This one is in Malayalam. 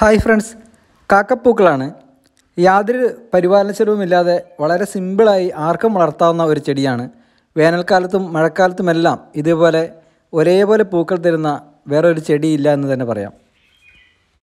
ഹായ് ഫ്രണ്ട്സ് കാക്കപ്പൂക്കളാണ് യാതൊരു പരിപാലന ചെലവുമില്ലാതെ വളരെ സിമ്പിളായി ആർക്കും വളർത്താവുന്ന ഒരു ചെടിയാണ് വേനൽക്കാലത്തും മഴക്കാലത്തുമെല്ലാം ഇതേപോലെ ഒരേപോലെ പൂക്കൾ തരുന്ന വേറൊരു ചെടിയില്ല എന്ന് തന്നെ പറയാം